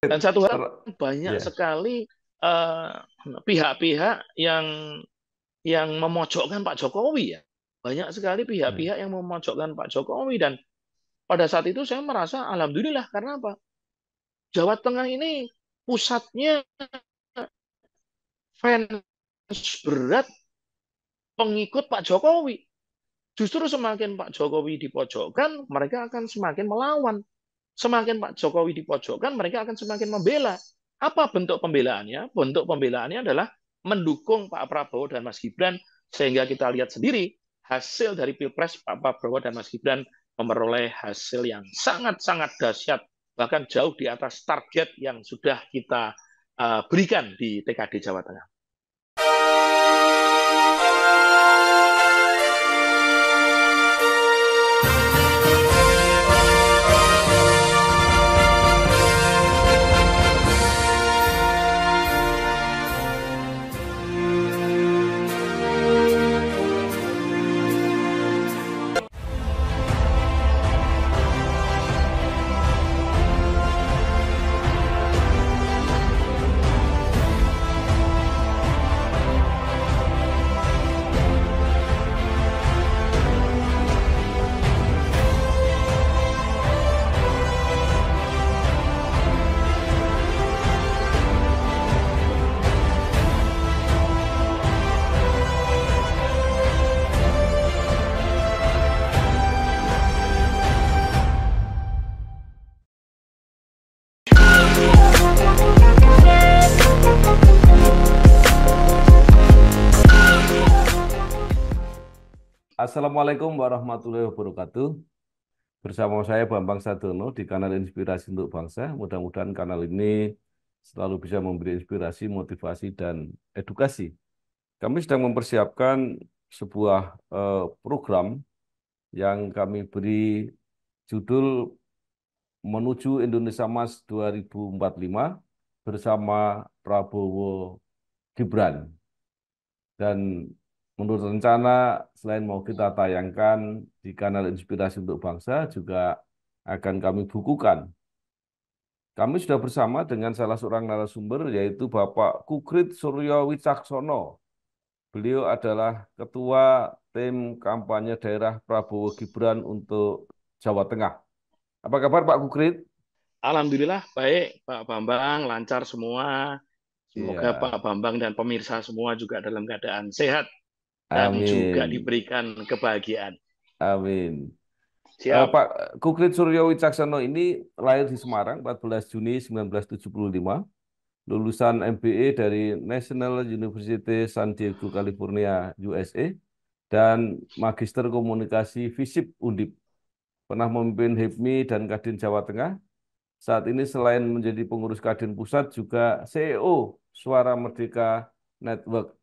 Dan satu hal banyak yeah. sekali eh, pihak-pihak uh, yang yang memojokkan Pak Jokowi ya. Banyak sekali pihak-pihak hmm. yang memojokkan Pak Jokowi dan pada saat itu saya merasa alhamdulillah karena apa? Jawa Tengah ini pusatnya fans berat pengikut Pak Jokowi. Justru semakin Pak Jokowi dipojokkan, mereka akan semakin melawan. Semakin Pak Jokowi dipojokkan, mereka akan semakin membela. Apa bentuk pembelaannya? Bentuk pembelaannya adalah mendukung Pak Prabowo dan Mas Gibran sehingga kita lihat sendiri hasil dari Pilpres Pak Prabowo dan Mas Gibran memperoleh hasil yang sangat-sangat dahsyat bahkan jauh di atas target yang sudah kita eh, berikan di TKD Jawa Tengah. Assalamualaikum warahmatullahi wabarakatuh. Bersama saya Bambang Sadono di kanal Inspirasi untuk Bangsa. Mudah-mudahan kanal ini selalu bisa memberi inspirasi, motivasi, dan edukasi. Kami sedang mempersiapkan sebuah eh, program yang kami beri judul Menuju Indonesia Mas 2045 bersama Prabowo Gibran. Dan Menurut rencana, selain mau kita tayangkan di kanal Inspirasi untuk Bangsa, juga akan kami bukukan. Kami sudah bersama dengan salah seorang narasumber, yaitu Bapak Kukrit Suryo Wicaksono. Beliau adalah Ketua Tim Kampanye Daerah Prabowo Gibran untuk Jawa Tengah. Apa kabar Pak Kukrit? Alhamdulillah baik Pak Bambang, lancar semua. Semoga iya. Pak Bambang dan pemirsa semua juga dalam keadaan sehat kami Amin. juga diberikan kebahagiaan. Amin. Siap. Uh, Pak Kukrit Suryo Wicaksono ini lahir di Semarang 14 Juni 1975, lulusan MBA dari National University San Diego, California, USA, dan Magister Komunikasi FISIP Undip. Pernah memimpin HIPMI e dan Kadin Jawa Tengah. Saat ini selain menjadi pengurus Kadin Pusat, juga CEO Suara Merdeka Network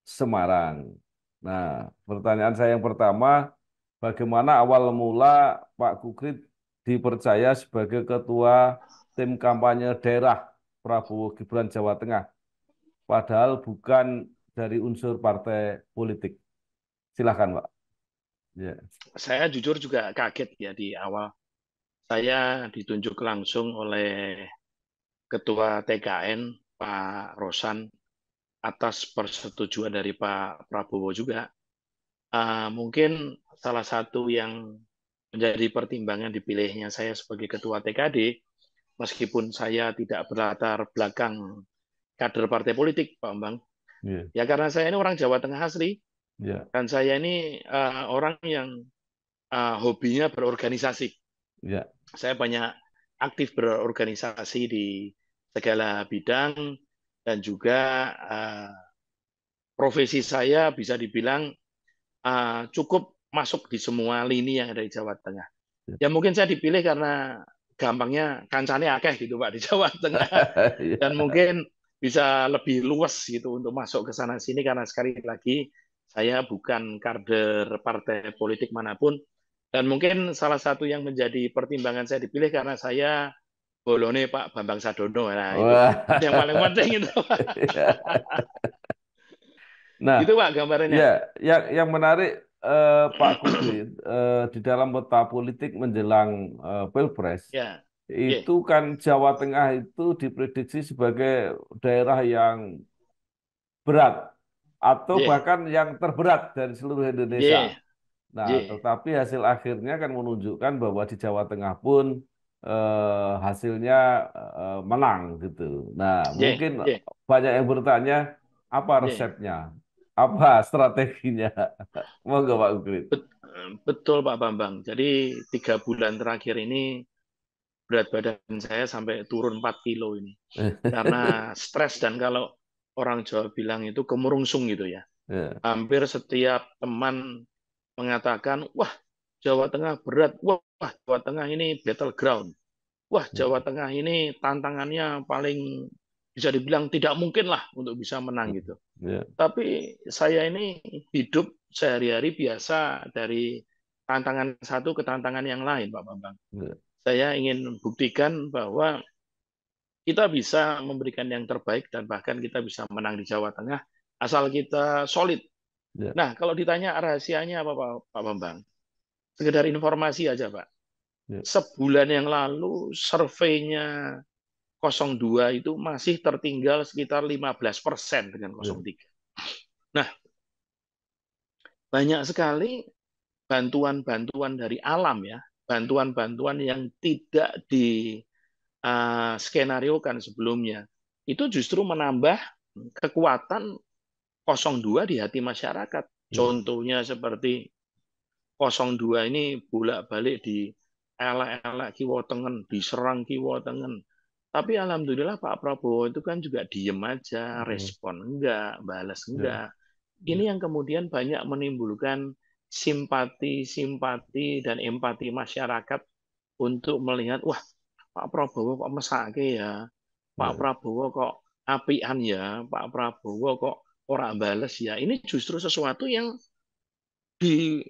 Semarang. Nah, pertanyaan saya yang pertama, bagaimana awal mula Pak Kukrit dipercaya sebagai ketua tim kampanye daerah Prabowo Gibran Jawa Tengah, padahal bukan dari unsur partai politik. Silahkan, Pak. Ya. Saya jujur juga kaget ya di awal. Saya ditunjuk langsung oleh Ketua TKN Pak Rosan atas persetujuan dari Pak Prabowo juga, uh, mungkin salah satu yang menjadi pertimbangan dipilihnya saya sebagai ketua TKD, meskipun saya tidak berlatar belakang kader partai politik, Pak Bambang, yeah. ya karena saya ini orang Jawa Tengah asli, yeah. dan saya ini uh, orang yang uh, hobinya berorganisasi. Yeah. Saya banyak aktif berorganisasi di segala bidang, dan juga uh, profesi saya bisa dibilang uh, cukup masuk di semua lini yang ada di Jawa Tengah. Iya. Ya mungkin saya dipilih karena gampangnya kancane akeh gitu Pak di Jawa Tengah iya. dan mungkin bisa lebih luas gitu untuk masuk ke sana sini karena sekali lagi saya bukan kader partai politik manapun dan mungkin salah satu yang menjadi pertimbangan saya dipilih karena saya bolone Pak Bambang Sadono nah itu, yang paling penting itu iya. nah itu Pak gambarannya ya yang yang menarik eh, Pak Kudri eh, di dalam peta politik menjelang eh, pilpres ya. itu ya. kan Jawa Tengah itu diprediksi sebagai daerah yang berat atau yeah. bahkan yang terberat dari seluruh Indonesia. Yeah. Nah, yeah. tetapi hasil akhirnya kan menunjukkan bahwa di Jawa Tengah pun uh, hasilnya uh, menang gitu. Nah, yeah, mungkin yeah. banyak yang bertanya apa resepnya? Yeah. Apa strateginya? Monggo Pak Ugrit. Betul Pak Bambang. Jadi tiga bulan terakhir ini berat badan saya sampai turun 4 kilo ini. Karena stres dan kalau orang Jawa bilang itu kemurungsung gitu ya. Yeah. Hampir setiap teman mengatakan, wah Jawa Tengah berat, wah Jawa Tengah ini battle ground, Wah hmm. Jawa Tengah ini tantangannya paling bisa dibilang tidak mungkin lah untuk bisa menang gitu. Yeah. Tapi saya ini hidup sehari-hari biasa dari tantangan satu ke tantangan yang lain, Pak Bambang. Yeah. Saya ingin buktikan bahwa kita bisa memberikan yang terbaik dan bahkan kita bisa menang di Jawa Tengah asal kita solid. Yeah. Nah, kalau ditanya rahasianya apa Pak, Pak Bambang? sekedar informasi aja Pak. Ya. Sebulan yang lalu surveinya 02 itu masih tertinggal sekitar 15% persen dengan 03. Ya. Nah, banyak sekali bantuan-bantuan dari alam ya, bantuan-bantuan yang tidak di uh, eh, skenario sebelumnya. Itu justru menambah kekuatan 02 di hati masyarakat. Ya. Contohnya seperti 02 ini bolak-balik di elak-elak kiwa tengen, diserang kiwa tengen. Tapi alhamdulillah Pak Prabowo itu kan juga diem aja, hmm. respon enggak, balas ya. enggak. Ya. Ini yang kemudian banyak menimbulkan simpati, simpati dan empati masyarakat untuk melihat wah Pak Prabowo kok mesake ya, Pak ya. Prabowo kok apian ya, Pak Prabowo kok orang bales ya. Ini justru sesuatu yang di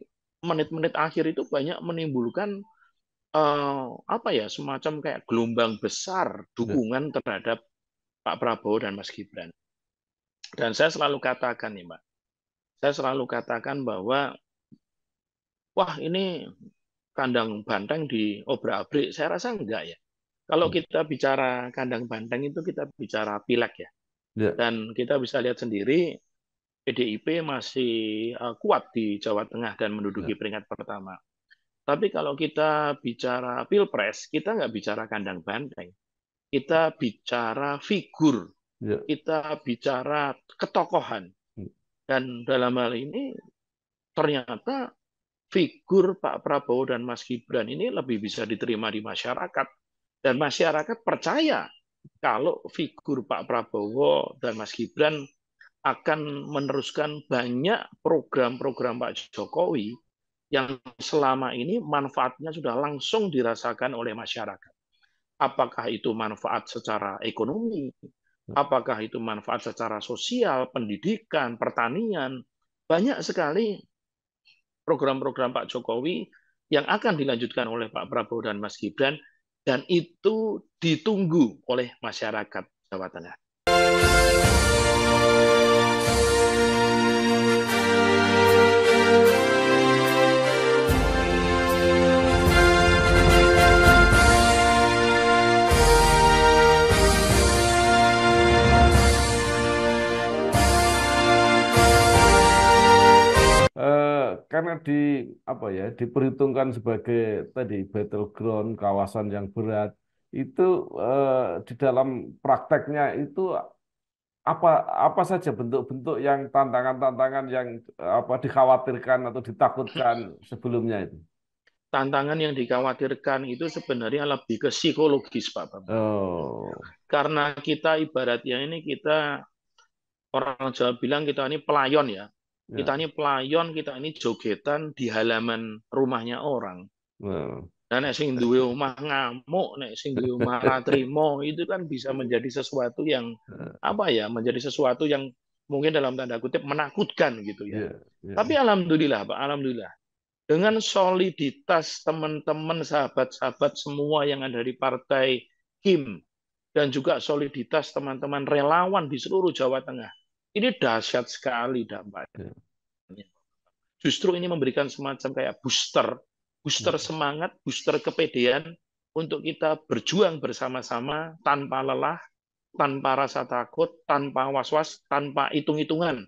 menit-menit akhir itu banyak menimbulkan uh, apa ya semacam kayak gelombang besar dukungan terhadap Pak Prabowo dan Mas Gibran. Dan saya selalu katakan nih Mbak, saya selalu katakan bahwa wah ini kandang banteng di obrak-abrik. Saya rasa enggak ya. Kalau hmm. kita bicara kandang banteng itu kita bicara pilek ya. ya. Dan kita bisa lihat sendiri PDIP masih uh, kuat di Jawa Tengah dan menduduki ya. peringkat pertama. Tapi kalau kita bicara pilpres, kita nggak bicara kandang banteng, kita bicara figur, ya. kita bicara ketokohan. Ya. Dan dalam hal ini ternyata figur Pak Prabowo dan Mas Gibran ini lebih bisa diterima di masyarakat dan masyarakat percaya kalau figur Pak Prabowo dan Mas Gibran akan meneruskan banyak program-program Pak Jokowi yang selama ini manfaatnya sudah langsung dirasakan oleh masyarakat. Apakah itu manfaat secara ekonomi, apakah itu manfaat secara sosial, pendidikan, pertanian, banyak sekali program-program Pak Jokowi yang akan dilanjutkan oleh Pak Prabowo dan Mas Gibran dan itu ditunggu oleh masyarakat Jawa Tengah. karena di apa ya diperhitungkan sebagai tadi battleground kawasan yang berat itu eh, di dalam prakteknya itu apa apa saja bentuk-bentuk yang tantangan-tantangan yang apa dikhawatirkan atau ditakutkan sebelumnya itu tantangan yang dikhawatirkan itu sebenarnya lebih ke psikologis Pak Oh. Karena kita ibaratnya ini kita orang Jawa bilang kita ini pelayon ya, Ya. Kita ini pelayon, kita ini jogetan di halaman rumahnya orang. Wow. Nah. nah, nek sing duwe omah ngamuk, nek sing duwe omah ratrimo, itu kan bisa menjadi sesuatu yang nah. apa ya, menjadi sesuatu yang mungkin dalam tanda kutip menakutkan gitu ya. ya, ya. Tapi alhamdulillah Pak, alhamdulillah. Dengan soliditas teman-teman sahabat-sahabat semua yang ada di partai Kim dan juga soliditas teman-teman relawan di seluruh Jawa Tengah ini dahsyat sekali dampaknya. Justru ini memberikan semacam kayak booster, booster iya. semangat, booster kepedean untuk kita berjuang bersama-sama tanpa lelah, tanpa rasa takut, tanpa was-was, tanpa hitung-hitungan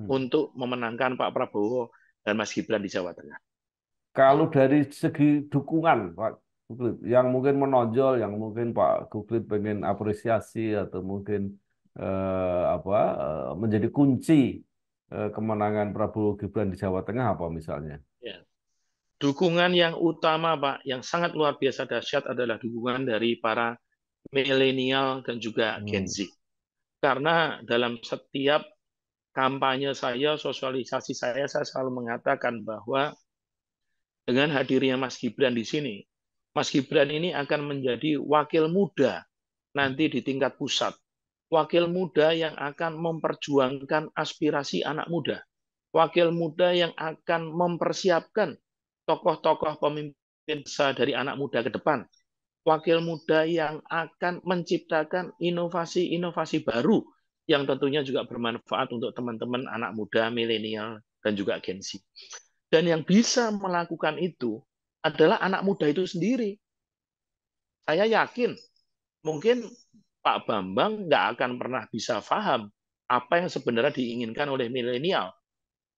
hmm. untuk memenangkan Pak Prabowo dan Mas Gibran di Jawa Tengah. Kalau dari segi dukungan, Pak Gubrit, yang mungkin menonjol, yang mungkin Pak Gubrit pengen apresiasi atau mungkin eh, apa eh, menjadi kunci eh, kemenangan Prabowo Gibran di Jawa Tengah apa misalnya? Ya. Dukungan yang utama Pak, yang sangat luar biasa dahsyat adalah dukungan dari para milenial dan juga hmm. Gen Z. Karena dalam setiap kampanye saya, sosialisasi saya, saya selalu mengatakan bahwa dengan hadirnya Mas Gibran di sini, Mas Gibran ini akan menjadi wakil muda nanti di tingkat pusat wakil muda yang akan memperjuangkan aspirasi anak muda, wakil muda yang akan mempersiapkan tokoh-tokoh pemimpin besar dari anak muda ke depan, wakil muda yang akan menciptakan inovasi-inovasi baru yang tentunya juga bermanfaat untuk teman-teman anak muda, milenial, dan juga agensi. Dan yang bisa melakukan itu adalah anak muda itu sendiri. Saya yakin mungkin Pak Bambang nggak akan pernah bisa paham apa yang sebenarnya diinginkan oleh milenial.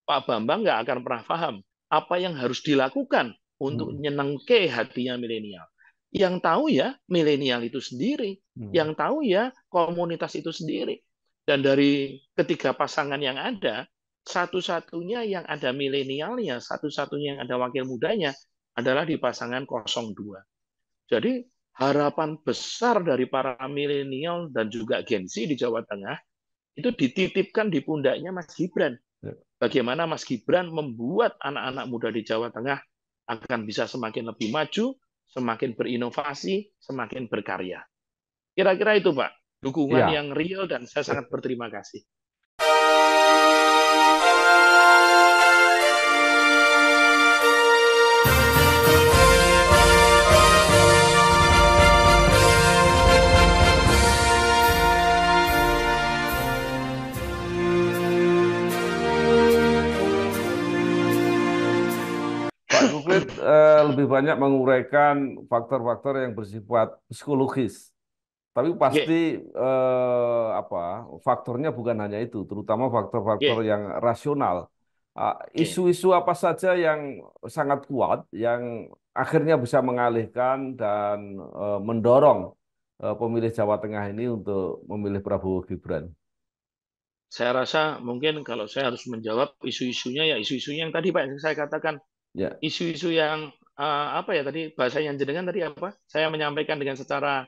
Pak Bambang nggak akan pernah paham apa yang harus dilakukan untuk hmm. nyenengke hatinya milenial. Yang tahu ya milenial itu sendiri, hmm. yang tahu ya komunitas itu sendiri. Dan dari ketiga pasangan yang ada, satu-satunya yang ada milenialnya, satu-satunya yang ada wakil mudanya adalah di pasangan 02. Jadi harapan besar dari para milenial dan juga Gen Z di Jawa Tengah itu dititipkan di pundaknya Mas Gibran. Ya. Bagaimana Mas Gibran membuat anak-anak muda di Jawa Tengah akan bisa semakin lebih maju, semakin berinovasi, semakin berkarya. Kira-kira itu, Pak. Dukungan ya. yang real dan saya sangat berterima kasih. lebih banyak menguraikan faktor-faktor yang bersifat psikologis. Tapi pasti yeah. eh, apa faktornya bukan hanya itu, terutama faktor-faktor yeah. yang rasional. Ah, isu-isu uh, apa saja yang sangat kuat, yang akhirnya bisa mengalihkan dan uh, mendorong uh, pemilih Jawa Tengah ini untuk memilih Prabowo Gibran? Saya rasa mungkin kalau saya harus menjawab isu-isunya ya isu-isunya yang tadi Pak yang saya katakan, ya. isu-isu yang uh, apa ya tadi bahasa yang jenengan tadi apa? Saya menyampaikan dengan secara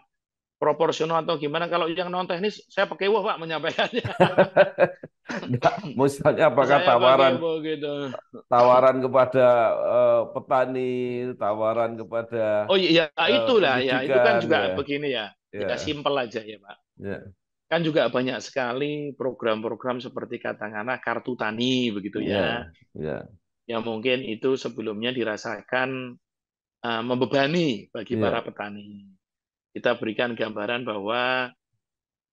proporsional atau gimana? Kalau yang non teknis saya pakai wah Pak menyampaikannya. Nggak, misalnya apakah saya tawaran pakai, gitu. tawaran kepada uh, petani, tawaran kepada Oh iya, uh, itulah ya, itu kan juga ya. begini ya. ya. Kita simpel aja ya, Pak. Ya kan juga banyak sekali program-program seperti katakanlah kartu tani begitu ya. ya. ya yang mungkin itu sebelumnya dirasakan uh, membebani bagi yeah. para petani. Kita berikan gambaran bahwa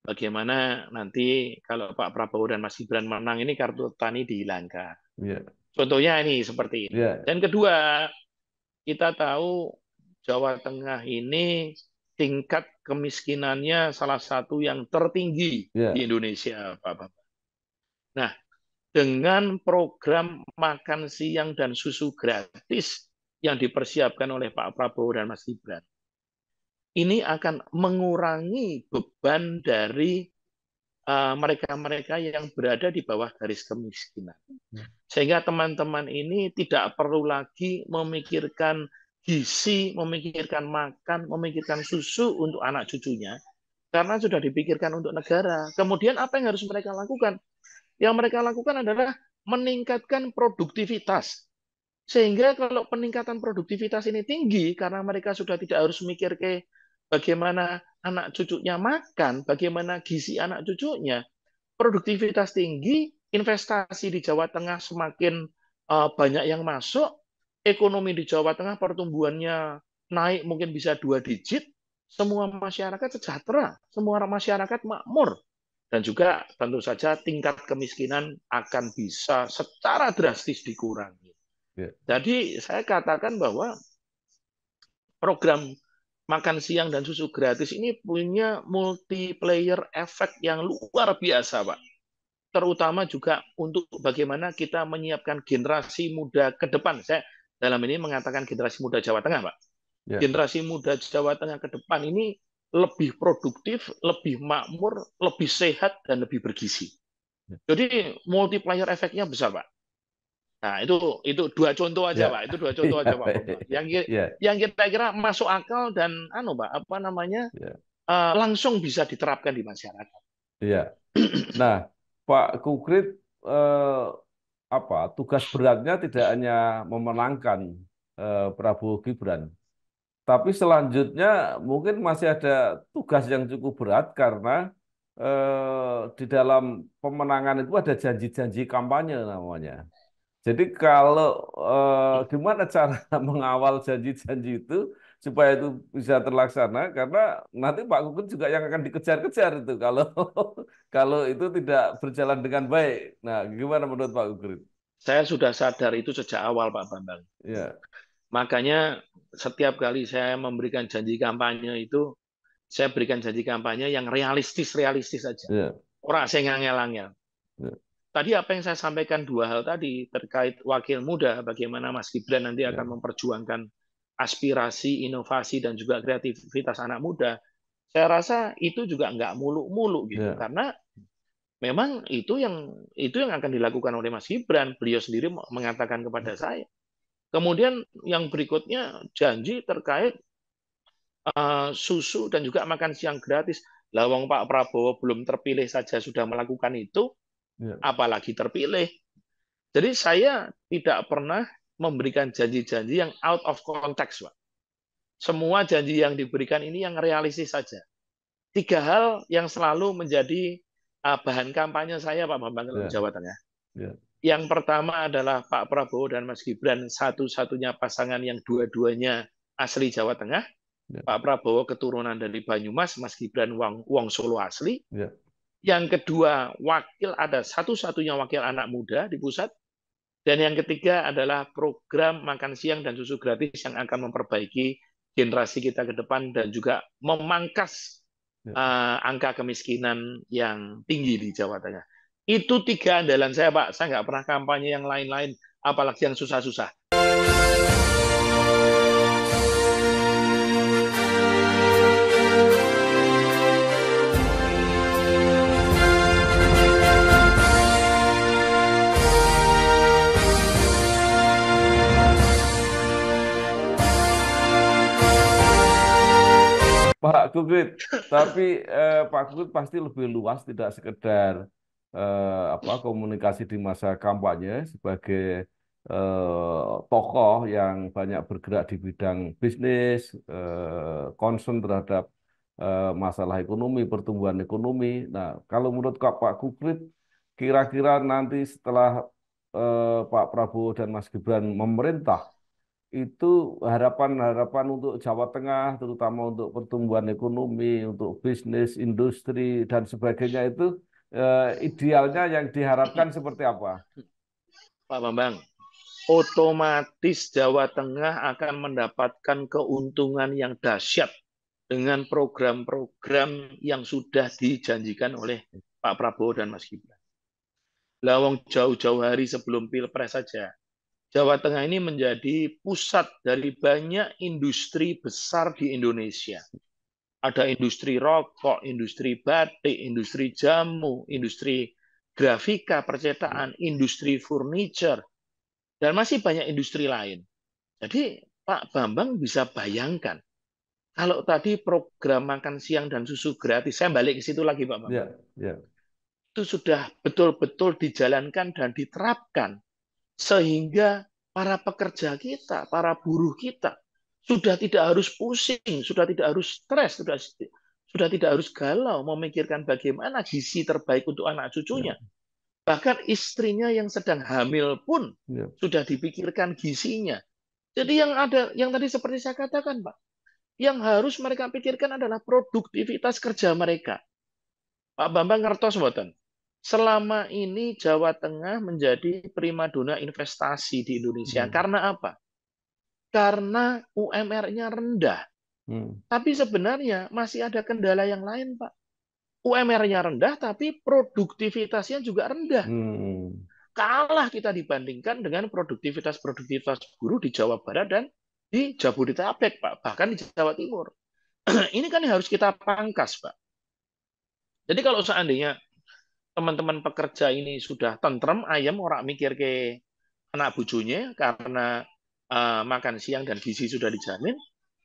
bagaimana nanti kalau Pak Prabowo dan Mas Gibran menang ini kartu petani dihilangkan. Yeah. Contohnya ini seperti ini. Yeah. Dan kedua, kita tahu Jawa Tengah ini tingkat kemiskinannya salah satu yang tertinggi yeah. di Indonesia, Pak Bapak. Nah, dengan program makan siang dan susu gratis yang dipersiapkan oleh Pak Prabowo dan Mas Gibran. Ini akan mengurangi beban dari eh, mereka-mereka uh, yang berada di bawah garis kemiskinan. Hmm. Sehingga teman-teman ini tidak perlu lagi memikirkan gizi, memikirkan makan, memikirkan susu untuk anak cucunya, karena sudah dipikirkan untuk negara. Kemudian apa yang harus mereka lakukan? Yang mereka lakukan adalah meningkatkan produktivitas. Sehingga kalau peningkatan produktivitas ini tinggi karena mereka sudah tidak harus mikir ke bagaimana anak cucunya makan, bagaimana gizi anak cucunya, produktivitas tinggi, investasi di Jawa Tengah semakin eh, banyak yang masuk, ekonomi di Jawa Tengah pertumbuhannya naik mungkin bisa dua digit, semua masyarakat sejahtera, semua masyarakat makmur. Dan juga tentu saja tingkat kemiskinan akan bisa secara drastis dikurangi. Ya. Jadi saya katakan bahwa program makan siang dan susu gratis ini punya multiplayer efek yang luar biasa, Pak. Terutama juga untuk bagaimana kita menyiapkan generasi muda ke depan. Saya dalam ini mengatakan generasi muda Jawa Tengah, Pak. Ya. Generasi muda Jawa Tengah ke depan ini lebih produktif, lebih makmur, lebih sehat, dan lebih bergizi. Ya. Jadi multiplier efeknya besar, Pak. Nah, itu itu dua contoh aja, yeah. Pak. Itu dua contoh yeah. aja, Pak. Ya. Yang yeah. yang kita kira masuk akal dan anu, Pak, apa namanya? Yeah. Ya. Uh, langsung bisa diterapkan di masyarakat. Iya. Nah, Pak Kukrit eh, apa tugas beratnya tidak hanya memenangkan eh, Prabowo Gibran, tapi selanjutnya mungkin masih ada tugas yang cukup berat karena eh, di dalam pemenangan itu ada janji-janji kampanye namanya. Jadi kalau eh, gimana cara mengawal janji-janji itu supaya itu bisa terlaksana karena nanti Pak Gugun juga yang akan dikejar-kejar itu kalau kalau itu tidak berjalan dengan baik. Nah, gimana menurut Pak Gugun? Saya sudah sadar itu sejak awal Pak Bambang. Ya. Makanya setiap kali saya memberikan janji kampanye itu, saya berikan janji kampanye yang realistis-realistis saja. Yeah. Orang saya ngangel-ngangel. Iya. Tadi apa yang saya sampaikan dua hal tadi terkait wakil muda, bagaimana Mas Gibran nanti iya. akan memperjuangkan aspirasi, inovasi, dan juga kreativitas anak muda. Saya rasa itu juga nggak muluk-muluk gitu, yeah. karena memang itu yang itu yang akan dilakukan oleh Mas Gibran. Beliau sendiri mengatakan kepada iya. saya, Kemudian yang berikutnya janji terkait uh, susu dan juga makan siang gratis. Lawang Pak Prabowo belum terpilih saja sudah melakukan itu, ya. apalagi terpilih. Jadi saya tidak pernah memberikan janji-janji yang out of context, Pak. Semua janji yang diberikan ini yang realistis saja. Tiga hal yang selalu menjadi uh, bahan kampanye saya, Pak Bambang, dalam ya. Jawa Tengah. Ya. Yang pertama adalah Pak Prabowo dan Mas Gibran satu-satunya pasangan yang dua-duanya asli Jawa Tengah. Ya. Pak Prabowo keturunan dari Banyumas, Mas Gibran Wong, Wong Solo asli. Ya. Yang kedua, wakil ada satu-satunya wakil anak muda di pusat. Dan yang ketiga adalah program makan siang dan susu gratis yang akan memperbaiki generasi kita ke depan dan juga memangkas ya. uh, angka kemiskinan yang tinggi di Jawa Tengah. Itu tiga andalan saya, Pak. Saya nggak pernah kampanye yang lain-lain, apalagi yang susah-susah. Pak Kukrit, tapi eh, Pak Kukrit pasti lebih luas tidak sekedar eh, apa komunikasi di masa kampanye sebagai eh, tokoh yang banyak bergerak di bidang bisnis, eh, concern terhadap eh, masalah ekonomi, pertumbuhan ekonomi. Nah, kalau menurut Pak Kukrit, kira-kira nanti setelah eh, Pak Prabowo dan Mas Gibran memerintah, itu harapan-harapan untuk Jawa Tengah, terutama untuk pertumbuhan ekonomi, untuk bisnis, industri, dan sebagainya itu Eh, idealnya yang diharapkan seperti apa? Pak Bambang, otomatis Jawa Tengah akan mendapatkan keuntungan yang dahsyat dengan program-program yang sudah dijanjikan oleh Pak Prabowo dan Mas Gibran. Lawang jauh-jauh hari sebelum Pilpres saja, Jawa Tengah ini menjadi pusat dari banyak industri besar di Indonesia ada industri rokok, industri batik, industri jamu, industri grafika percetakan, industri furniture, dan masih banyak industri lain. Jadi Pak Bambang bisa bayangkan kalau tadi program makan siang dan susu gratis, saya balik ke situ lagi Pak Bambang. Yeah, yeah. Itu sudah betul-betul dijalankan dan diterapkan sehingga para pekerja kita, para buruh kita sudah tidak harus pusing, sudah tidak harus stres, sudah sudah tidak harus galau memikirkan bagaimana gizi terbaik untuk anak cucunya. Ya. Bahkan istrinya yang sedang hamil pun ya. sudah dipikirkan gizinya. Jadi yang ada yang tadi seperti saya katakan, Pak, yang harus mereka pikirkan adalah produktivitas kerja mereka. Pak Bambang ngertos mboten? Selama ini Jawa Tengah menjadi primadona investasi di Indonesia. Hmm. Karena apa? karena UMR-nya rendah. Hmm. Tapi sebenarnya masih ada kendala yang lain, Pak. UMR-nya rendah, tapi produktivitasnya juga rendah. Hmm. Kalah kita dibandingkan dengan produktivitas-produktivitas guru di Jawa Barat dan di Jabodetabek, Pak. Bahkan di Jawa Timur. Ini kan harus kita pangkas, Pak. Jadi kalau seandainya teman-teman pekerja ini sudah tentrem, ayam orang mikir ke anak bujunya karena uh, makan siang dan gizi sudah dijamin,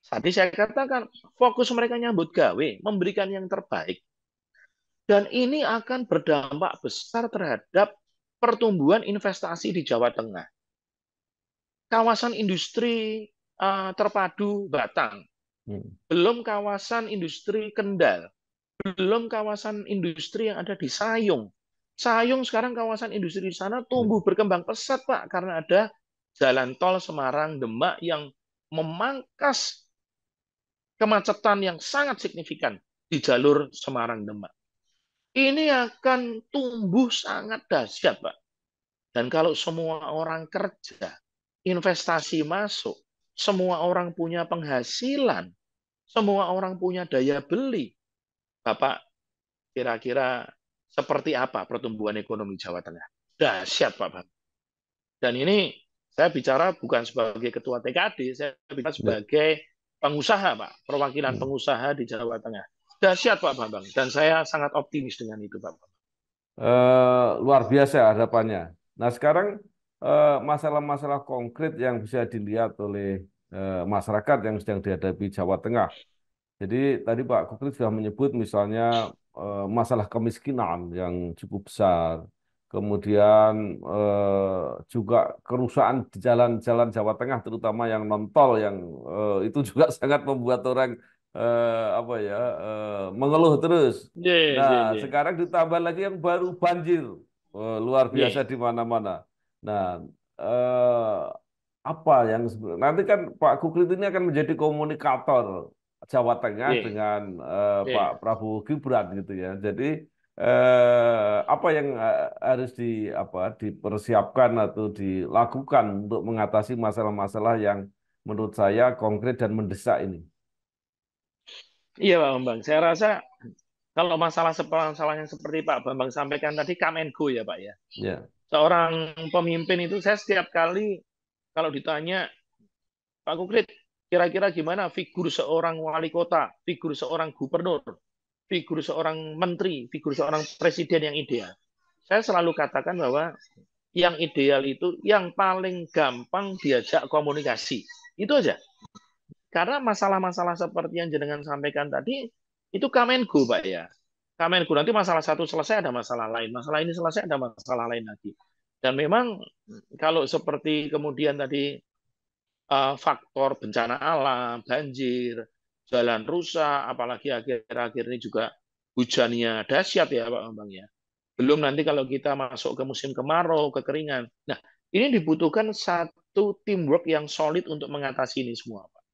tadi saya katakan fokus mereka nyambut gawe, memberikan yang terbaik. Dan ini akan berdampak besar terhadap pertumbuhan investasi di Jawa Tengah. Kawasan industri uh, terpadu Batang, hmm. belum kawasan industri Kendal, belum kawasan industri yang ada di Sayung. Sayung sekarang kawasan industri di sana tumbuh hmm. berkembang pesat Pak karena ada jalan tol Semarang Demak yang memangkas kemacetan yang sangat signifikan di jalur Semarang Demak. Ini akan tumbuh sangat dahsyat, Pak. Dan kalau semua orang kerja, investasi masuk, semua orang punya penghasilan, semua orang punya daya beli. Bapak, kira-kira seperti apa pertumbuhan ekonomi Jawa Tengah? Dahsyat, Pak. Dan ini saya bicara bukan sebagai ketua TKD, saya bicara sebagai pengusaha, Pak, perwakilan hmm. pengusaha di Jawa Tengah. Dahsyat, Pak Bambang, dan saya sangat optimis dengan itu, Pak. Uh, luar biasa harapannya. Nah, sekarang eh, masalah-masalah uh, konkret yang bisa dilihat oleh uh, masyarakat yang sedang dihadapi Jawa Tengah. Jadi tadi Pak Kukrit sudah menyebut misalnya masalah kemiskinan yang cukup besar, kemudian eh, juga kerusakan di jalan-jalan Jawa Tengah terutama yang non tol yang eh, itu juga sangat membuat orang eh, apa ya eh, mengeluh terus. Yeah, nah yeah, yeah. sekarang ditambah lagi yang baru banjir eh, luar biasa yeah. di mana-mana. Nah eh, apa yang nanti kan Pak Kukrit ini akan menjadi komunikator Jawa Tengah yeah. dengan eh, yeah. Pak Prabowo Gibran gitu ya. Jadi eh, apa yang eh, harus di apa dipersiapkan atau dilakukan untuk mengatasi masalah-masalah yang menurut saya konkret dan mendesak ini? Iya Pak Bambang, saya rasa kalau masalah masalah yang seperti Pak Bambang sampaikan tadi go ya Pak ya. Yeah. Seorang pemimpin itu saya setiap kali kalau ditanya Pak Kukrit kira-kira gimana figur seorang wali kota, figur seorang gubernur, figur seorang menteri, figur seorang presiden yang ideal. Saya selalu katakan bahwa yang ideal itu yang paling gampang diajak komunikasi. Itu aja. Karena masalah-masalah seperti yang jenengan sampaikan tadi, itu Kamenku, Pak ya. Kamenku nanti masalah satu selesai ada masalah lain, masalah ini selesai ada masalah lain lagi. Dan memang kalau seperti kemudian tadi eh, faktor bencana alam, banjir, jalan rusak, apalagi akhir-akhir ini juga hujannya dahsyat ya Pak Bambang ya. Belum nanti kalau kita masuk ke musim kemarau, kekeringan. Nah, ini dibutuhkan satu teamwork yang solid untuk mengatasi ini semua Pak.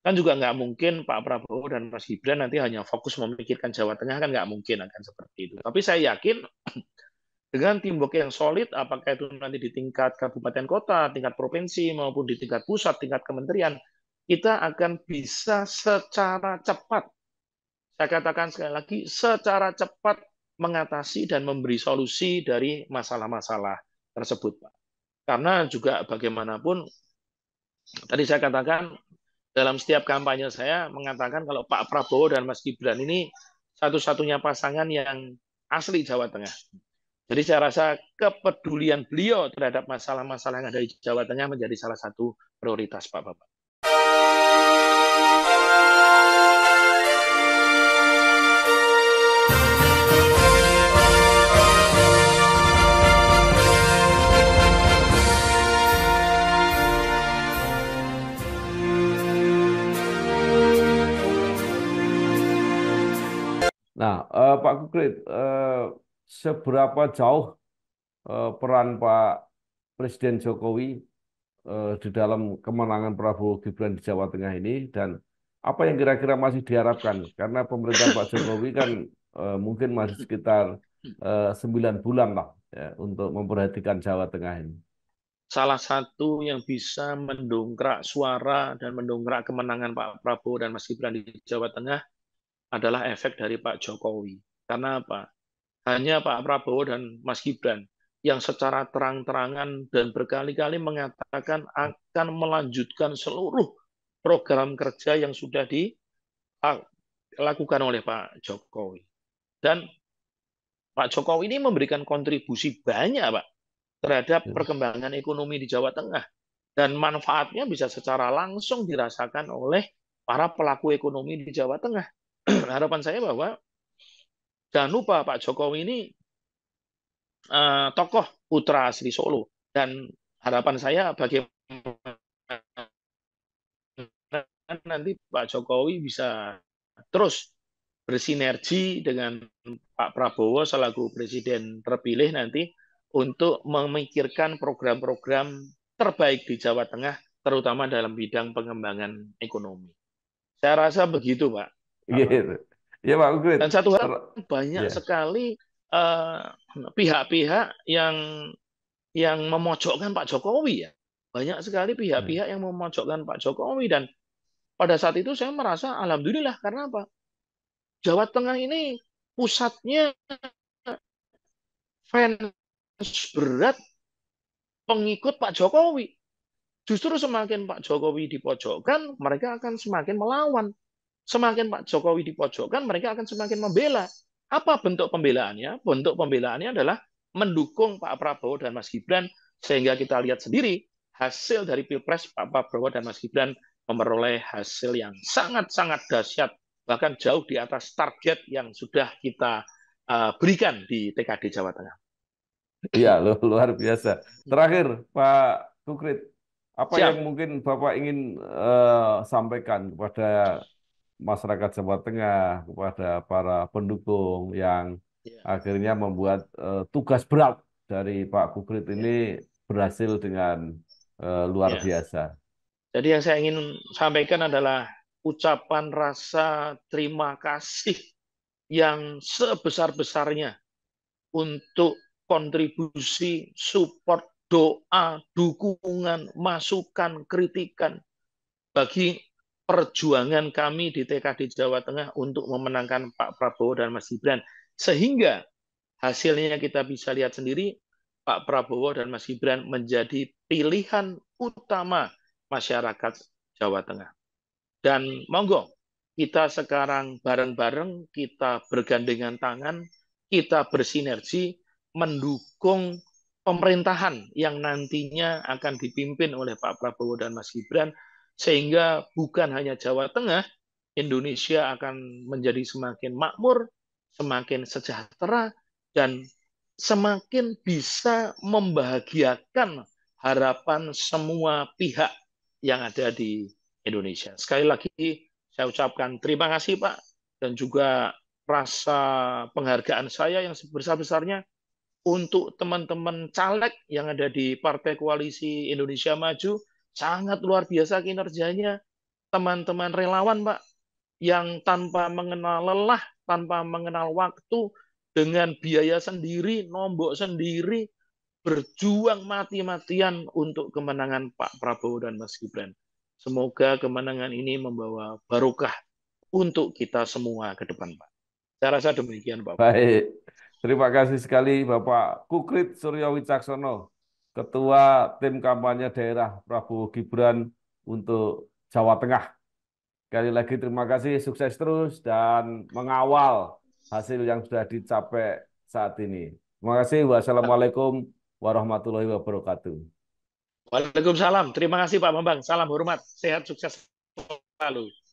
Kan juga nggak mungkin Pak Prabowo dan Mas Gibran nanti hanya fokus memikirkan Jawa Tengah kan nggak mungkin akan seperti itu. Tapi saya yakin dengan teamwork yang solid, apakah itu nanti di tingkat kabupaten kota, tingkat provinsi, maupun di tingkat pusat, tingkat kementerian, kita akan bisa secara cepat, saya katakan sekali lagi, secara cepat mengatasi dan memberi solusi dari masalah-masalah tersebut, Pak. Karena juga bagaimanapun, tadi saya katakan, dalam setiap kampanye saya mengatakan kalau Pak Prabowo dan Mas Gibran ini satu-satunya pasangan yang asli Jawa Tengah. Jadi saya rasa kepedulian beliau terhadap masalah-masalah yang ada di Jawa Tengah menjadi salah satu prioritas Pak Bapak. Nah, uh, Pak Kukrit, uh, eh, seberapa jauh uh, peran Pak Presiden Jokowi uh, di dalam kemenangan Prabowo Gibran di Jawa Tengah ini dan apa yang kira-kira masih diharapkan? Karena pemerintah Pak Jokowi kan uh, mungkin masih sekitar sembilan bulan lah ya, untuk memperhatikan Jawa Tengah ini. Salah satu yang bisa mendongkrak suara dan mendongkrak kemenangan Pak Prabowo dan Mas Gibran di Jawa Tengah adalah efek dari Pak Jokowi. Karena apa? Hanya Pak Prabowo dan Mas Gibran yang secara terang-terangan dan berkali-kali mengatakan akan melanjutkan seluruh program kerja yang sudah dilakukan oleh Pak Jokowi. Dan Pak Jokowi ini memberikan kontribusi banyak, Pak, terhadap perkembangan ekonomi di Jawa Tengah. Dan manfaatnya bisa secara langsung dirasakan oleh para pelaku ekonomi di Jawa Tengah harapan saya bahwa jangan lupa Pak Jokowi ini uh, tokoh putra asli Solo dan harapan saya bagaimana nanti Pak Jokowi bisa terus bersinergi dengan Pak Prabowo selaku presiden terpilih nanti untuk memikirkan program-program terbaik di Jawa Tengah terutama dalam bidang pengembangan ekonomi. Saya rasa begitu, Pak gitu. Ya Pak Ugrit. Dan satu hal banyak yeah. sekali eh, pihak-pihak uh, yang yang memojokkan Pak Jokowi ya. Banyak sekali pihak-pihak hmm. yang memojokkan Pak Jokowi dan pada saat itu saya merasa alhamdulillah karena apa? Jawa Tengah ini pusatnya fans berat pengikut Pak Jokowi. Justru semakin Pak Jokowi dipojokkan, mereka akan semakin melawan. Semakin Pak Jokowi dipojokkan, mereka akan semakin membela. Apa bentuk pembelaannya? Bentuk pembelaannya adalah mendukung Pak Prabowo dan Mas Gibran sehingga kita lihat sendiri hasil dari Pilpres Pak Prabowo dan Mas Gibran memperoleh hasil yang sangat-sangat dahsyat bahkan jauh di atas target yang sudah kita eh, berikan di TKD Jawa Tengah. Iya, luar biasa. Terakhir, Pak Sukrit, apa Siap. yang mungkin Bapak ingin uh, sampaikan kepada masyarakat Jawa Tengah, kepada para pendukung yang ya. akhirnya membuat uh, tugas berat dari Pak Kukrit ya. ini berhasil dengan uh, luar ya. biasa. Jadi yang saya ingin sampaikan adalah ucapan rasa terima kasih yang sebesar-besarnya untuk kontribusi, support, doa, dukungan, masukan, kritikan bagi perjuangan kami di TKD Jawa Tengah untuk memenangkan Pak Prabowo dan Mas Gibran. Sehingga hasilnya kita bisa lihat sendiri, Pak Prabowo dan Mas Gibran menjadi pilihan utama masyarakat Jawa Tengah. Dan monggo, kita sekarang bareng-bareng, kita bergandengan tangan, kita bersinergi mendukung pemerintahan yang nantinya akan dipimpin oleh Pak Prabowo dan Mas Gibran sehingga bukan hanya Jawa Tengah, Indonesia akan menjadi semakin makmur, semakin sejahtera, dan semakin bisa membahagiakan harapan semua pihak yang ada di Indonesia. Sekali lagi saya ucapkan terima kasih Pak dan juga rasa penghargaan saya yang sebesar-besarnya untuk teman-teman caleg yang ada di Partai Koalisi Indonesia Maju sangat luar biasa kinerjanya teman-teman relawan Pak yang tanpa mengenal lelah, tanpa mengenal waktu, dengan biaya sendiri, nombok sendiri, berjuang mati-matian untuk kemenangan Pak Prabowo dan Mas Gibran. Semoga kemenangan ini membawa barokah untuk kita semua ke depan, Pak. Saya rasa demikian, Pak. Baik. Terima kasih sekali Bapak Kukrit Suryo Wicaksono, Ketua Tim Kampanye Daerah Prabowo Gibran untuk Jawa Tengah. Sekali lagi terima kasih, sukses terus dan mengawal hasil yang sudah dicapai saat ini. Terima kasih. Wassalamualaikum warahmatullahi wabarakatuh. Waalaikumsalam. Terima kasih Pak Bambang. Salam hormat. Sehat, sukses selalu.